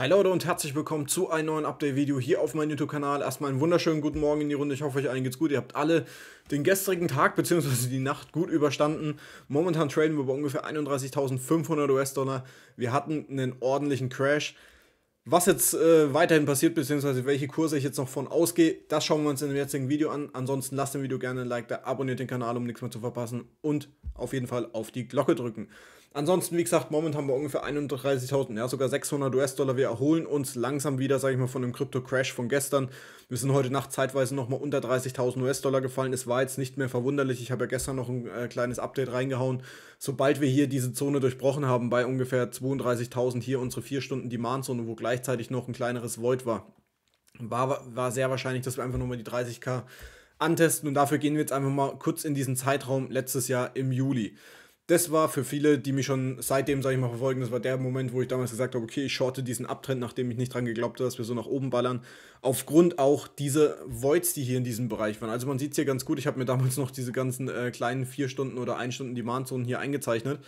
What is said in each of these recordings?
Hi Leute und herzlich willkommen zu einem neuen Update-Video hier auf meinem YouTube-Kanal. Erstmal einen wunderschönen guten Morgen in die Runde. Ich hoffe, euch allen geht's gut. Ihr habt alle den gestrigen Tag bzw. die Nacht gut überstanden. Momentan traden wir bei ungefähr 31.500 US-Dollar. Wir hatten einen ordentlichen Crash. Was jetzt äh, weiterhin passiert, bzw. welche Kurse ich jetzt noch von ausgehe, das schauen wir uns in dem jetzigen Video an. Ansonsten lasst dem Video gerne ein Like da, abonniert den Kanal, um nichts mehr zu verpassen und auf jeden Fall auf die Glocke drücken. Ansonsten, wie gesagt, momentan haben wir ungefähr 31.000, ja, sogar 600 US-Dollar. Wir erholen uns langsam wieder, sage ich mal, von dem Krypto-Crash von gestern. Wir sind heute Nacht zeitweise nochmal unter 30.000 US-Dollar gefallen. Es war jetzt nicht mehr verwunderlich. Ich habe ja gestern noch ein äh, kleines Update reingehauen. Sobald wir hier diese Zone durchbrochen haben, bei ungefähr 32.000 hier unsere 4-Stunden-Demand-Zone, wo gleichzeitig noch ein kleineres Void war, war, war sehr wahrscheinlich, dass wir einfach nochmal die 30k antesten. Und dafür gehen wir jetzt einfach mal kurz in diesen Zeitraum letztes Jahr im Juli das war für viele, die mich schon seitdem, sage ich mal, verfolgen, das war der Moment, wo ich damals gesagt habe, okay, ich shorte diesen Abtrend, nachdem ich nicht dran geglaubt habe, dass wir so nach oben ballern. Aufgrund auch dieser Voids, die hier in diesem Bereich waren. Also man sieht es hier ganz gut, ich habe mir damals noch diese ganzen äh, kleinen 4 Stunden oder 1 Stunden Demand-Zonen hier eingezeichnet.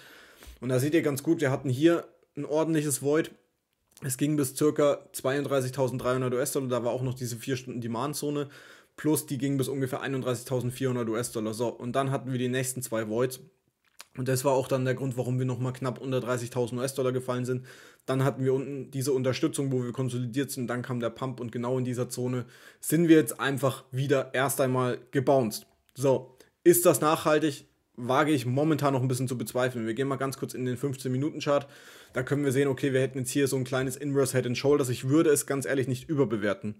Und da seht ihr ganz gut, wir hatten hier ein ordentliches Void. Es ging bis ca. 32.300 US-Dollar, da war auch noch diese 4 Stunden Demand-Zone. Plus die ging bis ungefähr 31.400 US-Dollar. So, und dann hatten wir die nächsten zwei Voids und das war auch dann der Grund, warum wir nochmal knapp unter 30.000 US-Dollar gefallen sind. Dann hatten wir unten diese Unterstützung, wo wir konsolidiert sind. Dann kam der Pump und genau in dieser Zone sind wir jetzt einfach wieder erst einmal gebounced. So, ist das nachhaltig? Wage ich momentan noch ein bisschen zu bezweifeln. Wir gehen mal ganz kurz in den 15-Minuten-Chart. Da können wir sehen, okay, wir hätten jetzt hier so ein kleines Inverse Head and Shoulders. Ich würde es ganz ehrlich nicht überbewerten.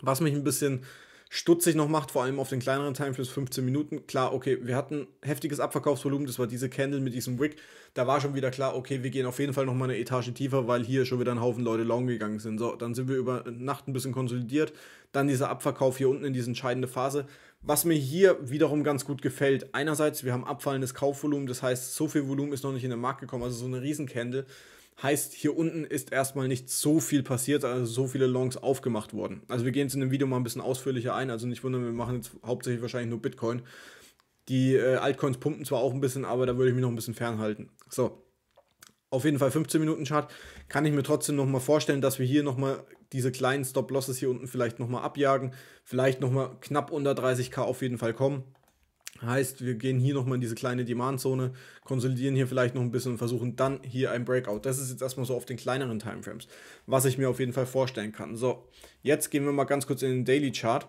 Was mich ein bisschen stutzig noch macht, vor allem auf den kleineren Time Flips 15 Minuten. Klar, okay, wir hatten heftiges Abverkaufsvolumen, das war diese Candle mit diesem Wick. Da war schon wieder klar, okay, wir gehen auf jeden Fall nochmal eine Etage tiefer, weil hier schon wieder ein Haufen Leute long gegangen sind. So, dann sind wir über Nacht ein bisschen konsolidiert. Dann dieser Abverkauf hier unten in diese entscheidende Phase. Was mir hier wiederum ganz gut gefällt, einerseits, wir haben abfallendes Kaufvolumen, das heißt, so viel Volumen ist noch nicht in den Markt gekommen, also so eine Riesen-Candle. Heißt, hier unten ist erstmal nicht so viel passiert, also so viele Longs aufgemacht worden. Also wir gehen jetzt in dem Video mal ein bisschen ausführlicher ein, also nicht wundern, wir machen jetzt hauptsächlich wahrscheinlich nur Bitcoin. Die äh, Altcoins pumpen zwar auch ein bisschen, aber da würde ich mich noch ein bisschen fernhalten. So, auf jeden Fall 15 Minuten Chart, kann ich mir trotzdem nochmal vorstellen, dass wir hier nochmal diese kleinen Stop-Losses hier unten vielleicht nochmal abjagen, vielleicht nochmal knapp unter 30k auf jeden Fall kommen. Heißt, wir gehen hier nochmal in diese kleine Demandzone, konsolidieren hier vielleicht noch ein bisschen und versuchen dann hier ein Breakout. Das ist jetzt erstmal so auf den kleineren Timeframes, was ich mir auf jeden Fall vorstellen kann. So, jetzt gehen wir mal ganz kurz in den Daily Chart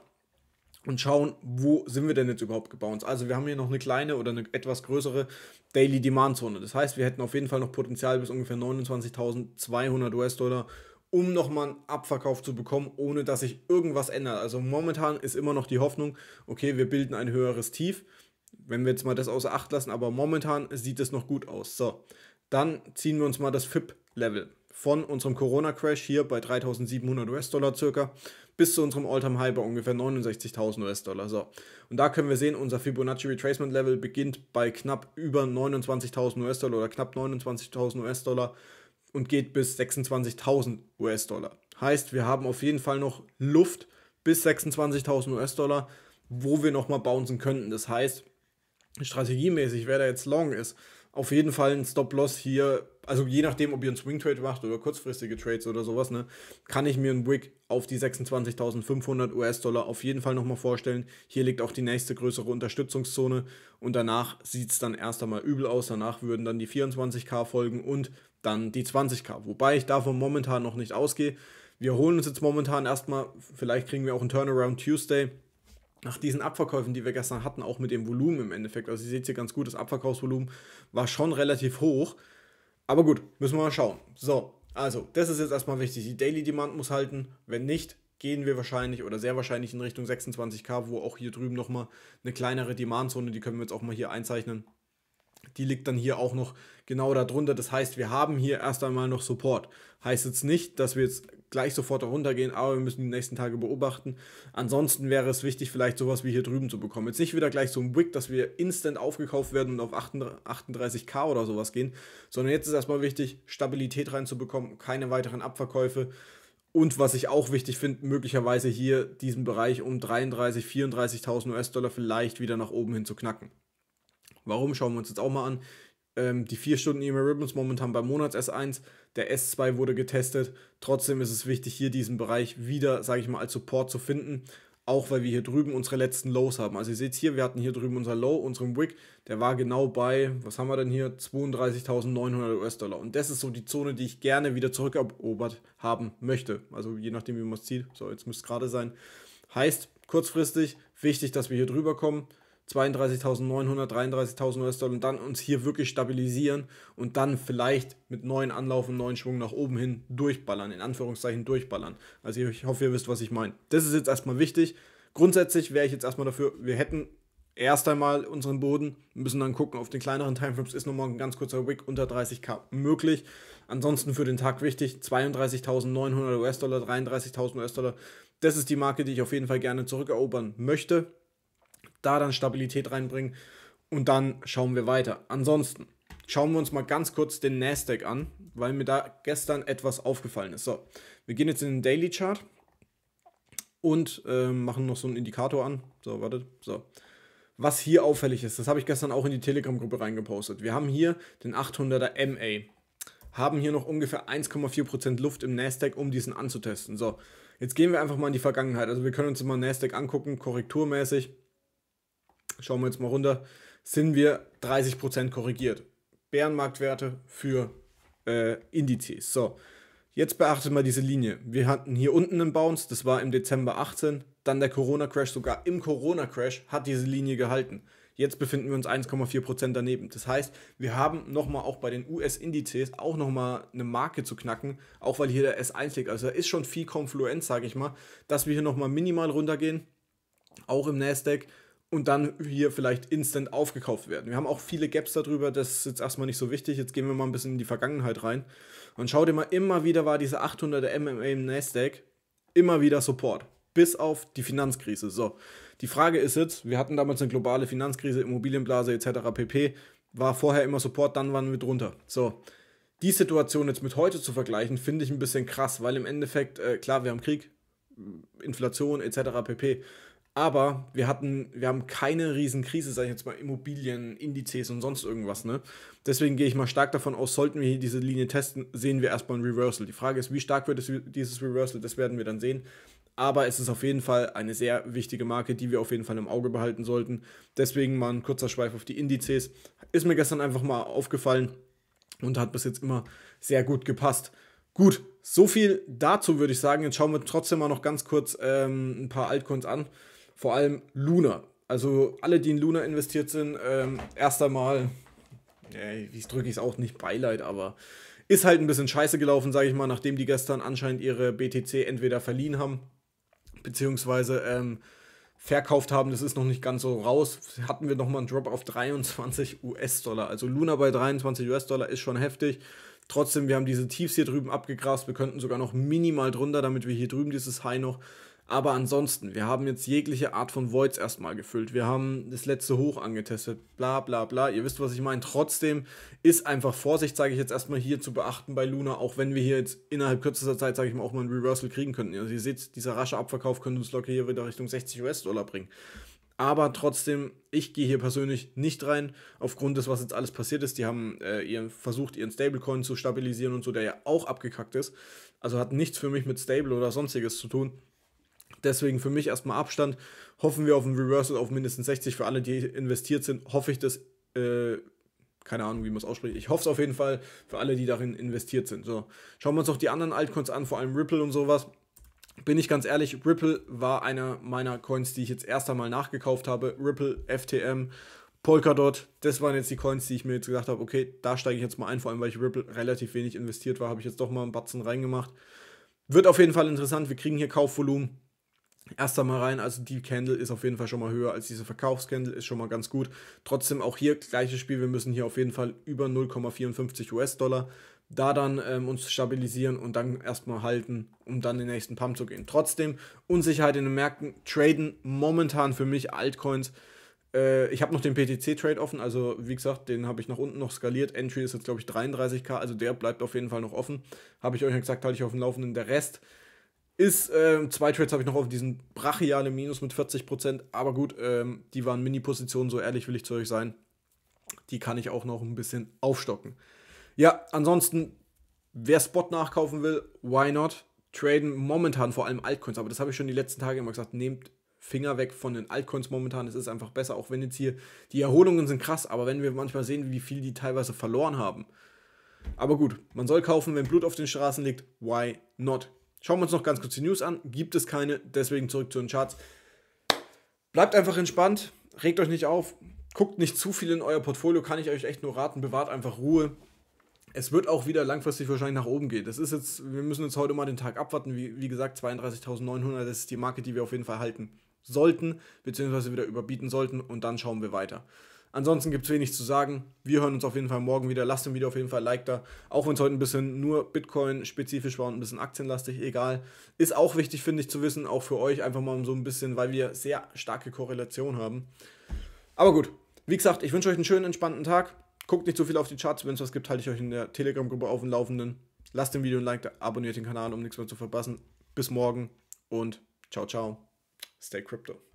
und schauen, wo sind wir denn jetzt überhaupt gebounced. Also wir haben hier noch eine kleine oder eine etwas größere Daily Demandzone. Das heißt, wir hätten auf jeden Fall noch Potenzial bis ungefähr 29.200 US-Dollar um nochmal einen Abverkauf zu bekommen, ohne dass sich irgendwas ändert. Also momentan ist immer noch die Hoffnung, okay, wir bilden ein höheres Tief, wenn wir jetzt mal das außer Acht lassen, aber momentan sieht es noch gut aus. So, dann ziehen wir uns mal das FIP-Level von unserem Corona-Crash hier bei 3700 US-Dollar circa bis zu unserem All-Time-High bei ungefähr 69.000 US-Dollar. So, und da können wir sehen, unser Fibonacci Retracement-Level beginnt bei knapp über 29.000 US-Dollar oder knapp 29.000 US-Dollar und geht bis 26.000 US-Dollar. Heißt, wir haben auf jeden Fall noch Luft bis 26.000 US-Dollar, wo wir nochmal bouncen könnten. Das heißt, strategiemäßig, wer da jetzt long ist, auf jeden Fall ein Stop-Loss hier also je nachdem, ob ihr einen Swing Trade macht oder kurzfristige Trades oder sowas, ne, kann ich mir einen Wick auf die 26.500 US-Dollar auf jeden Fall nochmal vorstellen. Hier liegt auch die nächste größere Unterstützungszone und danach sieht es dann erst einmal übel aus. Danach würden dann die 24k folgen und dann die 20k. Wobei ich davon momentan noch nicht ausgehe. Wir holen uns jetzt momentan erstmal, vielleicht kriegen wir auch einen Turnaround Tuesday nach diesen Abverkäufen, die wir gestern hatten, auch mit dem Volumen im Endeffekt, also ihr seht hier ganz gut, das Abverkaufsvolumen war schon relativ hoch. Aber gut, müssen wir mal schauen. So, also, das ist jetzt erstmal wichtig. Die Daily Demand muss halten. Wenn nicht, gehen wir wahrscheinlich oder sehr wahrscheinlich in Richtung 26k, wo auch hier drüben nochmal eine kleinere Demandzone, die können wir jetzt auch mal hier einzeichnen, die liegt dann hier auch noch genau darunter. Das heißt, wir haben hier erst einmal noch Support. Heißt jetzt nicht, dass wir jetzt gleich sofort darunter gehen, aber wir müssen die nächsten Tage beobachten. Ansonsten wäre es wichtig, vielleicht sowas wie hier drüben zu bekommen. Jetzt nicht wieder gleich so ein Wick, dass wir instant aufgekauft werden und auf 38k oder sowas gehen, sondern jetzt ist erstmal wichtig, Stabilität reinzubekommen, keine weiteren Abverkäufe. Und was ich auch wichtig finde, möglicherweise hier diesen Bereich um 33.000, 34.000 US-Dollar vielleicht wieder nach oben hin zu knacken. Warum schauen wir uns jetzt auch mal an? Ähm, die 4 Stunden E-Mail Ribbons momentan beim Monats S1. Der S2 wurde getestet. Trotzdem ist es wichtig, hier diesen Bereich wieder, sage ich mal, als Support zu finden. Auch weil wir hier drüben unsere letzten Lows haben. Also ihr seht hier, wir hatten hier drüben unser Low, unseren Wick. Der war genau bei, was haben wir denn hier? 32.900 US-Dollar. Und das ist so die Zone, die ich gerne wieder zurückerobert haben möchte. Also je nachdem, wie man es zieht. So, jetzt müsste es gerade sein. Heißt, kurzfristig wichtig, dass wir hier drüber kommen. 32.900, 33.000 US-Dollar und dann uns hier wirklich stabilisieren und dann vielleicht mit neuen Anlauf und neuen Schwung nach oben hin durchballern, in Anführungszeichen durchballern. Also ich hoffe, ihr wisst, was ich meine. Das ist jetzt erstmal wichtig. Grundsätzlich wäre ich jetzt erstmal dafür, wir hätten erst einmal unseren Boden, müssen dann gucken, auf den kleineren Timeframes ist nochmal ein ganz kurzer Wick unter 30k möglich. Ansonsten für den Tag wichtig, 32.900 US-Dollar, 33.000 US-Dollar. Das ist die Marke, die ich auf jeden Fall gerne zurückerobern möchte da dann Stabilität reinbringen und dann schauen wir weiter. Ansonsten schauen wir uns mal ganz kurz den Nasdaq an, weil mir da gestern etwas aufgefallen ist. So, wir gehen jetzt in den Daily Chart und äh, machen noch so einen Indikator an. So, wartet. So. Was hier auffällig ist, das habe ich gestern auch in die Telegram-Gruppe reingepostet. Wir haben hier den 800er MA, haben hier noch ungefähr 1,4% Luft im Nasdaq, um diesen anzutesten. So, jetzt gehen wir einfach mal in die Vergangenheit. Also wir können uns mal Nasdaq angucken, korrekturmäßig schauen wir jetzt mal runter, sind wir 30% korrigiert. Bärenmarktwerte für äh, Indizes. So, jetzt beachtet mal diese Linie. Wir hatten hier unten einen Bounce, das war im Dezember 18, dann der Corona-Crash, sogar im Corona-Crash hat diese Linie gehalten. Jetzt befinden wir uns 1,4% daneben. Das heißt, wir haben nochmal auch bei den US-Indizes auch nochmal eine Marke zu knacken, auch weil hier der S1 liegt. Also da ist schon viel Konfluenz, sage ich mal, dass wir hier nochmal minimal runtergehen, auch im Nasdaq und dann hier vielleicht instant aufgekauft werden. Wir haben auch viele Gaps darüber, das ist jetzt erstmal nicht so wichtig. Jetzt gehen wir mal ein bisschen in die Vergangenheit rein. Und schau dir mal, immer wieder war diese 800er MMA im Nasdaq immer wieder Support. Bis auf die Finanzkrise. So, die Frage ist jetzt, wir hatten damals eine globale Finanzkrise, Immobilienblase etc. pp. War vorher immer Support, dann waren wir drunter. So, die Situation jetzt mit heute zu vergleichen, finde ich ein bisschen krass, weil im Endeffekt, äh, klar, wir haben Krieg, Inflation etc. pp. Aber wir hatten, wir haben keine Riesenkrise, sage ich jetzt mal, Immobilien, Indizes und sonst irgendwas. Ne? Deswegen gehe ich mal stark davon aus, sollten wir hier diese Linie testen, sehen wir erstmal ein Reversal. Die Frage ist, wie stark wird es, dieses Reversal, das werden wir dann sehen. Aber es ist auf jeden Fall eine sehr wichtige Marke, die wir auf jeden Fall im Auge behalten sollten. Deswegen mal ein kurzer Schweif auf die Indizes. Ist mir gestern einfach mal aufgefallen und hat bis jetzt immer sehr gut gepasst. Gut, so viel dazu würde ich sagen. Jetzt schauen wir trotzdem mal noch ganz kurz ähm, ein paar Altcoins an. Vor allem Luna. Also alle, die in Luna investiert sind, ähm, erst einmal, äh, wie drücke ich es auch nicht, Beileid, aber ist halt ein bisschen scheiße gelaufen, sage ich mal, nachdem die gestern anscheinend ihre BTC entweder verliehen haben, beziehungsweise ähm, verkauft haben. Das ist noch nicht ganz so raus. Hatten wir nochmal einen Drop auf 23 US-Dollar. Also Luna bei 23 US-Dollar ist schon heftig. Trotzdem, wir haben diese Tiefs hier drüben abgegrast. Wir könnten sogar noch minimal drunter, damit wir hier drüben dieses High noch aber ansonsten, wir haben jetzt jegliche Art von Voids erstmal gefüllt. Wir haben das letzte Hoch angetestet, bla bla bla. Ihr wisst, was ich meine. Trotzdem ist einfach Vorsicht, sage ich jetzt erstmal hier zu beachten bei Luna, auch wenn wir hier jetzt innerhalb kürzester Zeit, sage ich mal, auch mal ein Reversal kriegen könnten. Also ihr seht, dieser rasche Abverkauf könnte uns locker hier wieder Richtung 60 US-Dollar bringen. Aber trotzdem, ich gehe hier persönlich nicht rein, aufgrund des, was jetzt alles passiert ist. Die haben äh, ihren, versucht, ihren Stablecoin zu stabilisieren und so, der ja auch abgekackt ist. Also hat nichts für mich mit Stable oder sonstiges zu tun. Deswegen für mich erstmal Abstand. Hoffen wir auf ein Reversal auf mindestens 60. Für alle, die investiert sind, hoffe ich das. Äh, keine Ahnung, wie man es ausspricht. Ich hoffe es auf jeden Fall für alle, die darin investiert sind. So, schauen wir uns noch die anderen Altcoins an, vor allem Ripple und sowas. Bin ich ganz ehrlich, Ripple war einer meiner Coins, die ich jetzt erst einmal nachgekauft habe. Ripple, FTM, Polkadot, das waren jetzt die Coins, die ich mir jetzt gesagt habe, okay, da steige ich jetzt mal ein, vor allem weil ich Ripple relativ wenig investiert war, habe ich jetzt doch mal einen Batzen reingemacht. Wird auf jeden Fall interessant, wir kriegen hier Kaufvolumen erst einmal rein. Also die Candle ist auf jeden Fall schon mal höher als diese Verkaufscandle, ist schon mal ganz gut. Trotzdem auch hier gleiches Spiel, wir müssen hier auf jeden Fall über 0,54 US-Dollar da dann ähm, uns stabilisieren und dann erstmal halten, um dann den nächsten Pump zu gehen. Trotzdem Unsicherheit in den Märkten, traden momentan für mich Altcoins. Äh, ich habe noch den PTC-Trade offen, also wie gesagt, den habe ich nach unten noch skaliert. Entry ist jetzt glaube ich 33k, also der bleibt auf jeden Fall noch offen. Habe ich euch ja gesagt, halte ich auf dem Laufenden. Der Rest ist, ähm, zwei Trades habe ich noch auf diesen brachialen Minus mit 40%, aber gut, ähm, die waren Mini-Positionen, so ehrlich will ich zu euch sein. Die kann ich auch noch ein bisschen aufstocken. Ja, ansonsten, wer Spot nachkaufen will, why not? Traden momentan vor allem Altcoins, aber das habe ich schon die letzten Tage immer gesagt, nehmt Finger weg von den Altcoins momentan. Es ist einfach besser, auch wenn jetzt hier die Erholungen sind krass, aber wenn wir manchmal sehen, wie viel die teilweise verloren haben. Aber gut, man soll kaufen, wenn Blut auf den Straßen liegt. Why not? Schauen wir uns noch ganz kurz die News an. Gibt es keine, deswegen zurück zu den Charts. Bleibt einfach entspannt, regt euch nicht auf, guckt nicht zu viel in euer Portfolio, kann ich euch echt nur raten, bewahrt einfach Ruhe. Es wird auch wieder langfristig wahrscheinlich nach oben gehen. Das ist jetzt, wir müssen jetzt heute mal den Tag abwarten. Wie, wie gesagt, 32.900, das ist die Marke, die wir auf jeden Fall halten sollten, beziehungsweise wieder überbieten sollten und dann schauen wir weiter. Ansonsten gibt es wenig zu sagen. Wir hören uns auf jeden Fall morgen wieder. Lasst dem Video auf jeden Fall ein Like da. Auch wenn es heute ein bisschen nur Bitcoin-spezifisch war und ein bisschen aktienlastig, egal. Ist auch wichtig, finde ich, zu wissen, auch für euch, einfach mal so ein bisschen, weil wir sehr starke Korrelation haben. Aber gut, wie gesagt, ich wünsche euch einen schönen, entspannten Tag. Guckt nicht zu so viel auf die Charts. Wenn es was gibt, halte ich euch in der Telegram-Gruppe auf dem Laufenden. Lasst dem Video ein Like da, abonniert den Kanal, um nichts mehr zu verpassen. Bis morgen und ciao, ciao. Stay Crypto.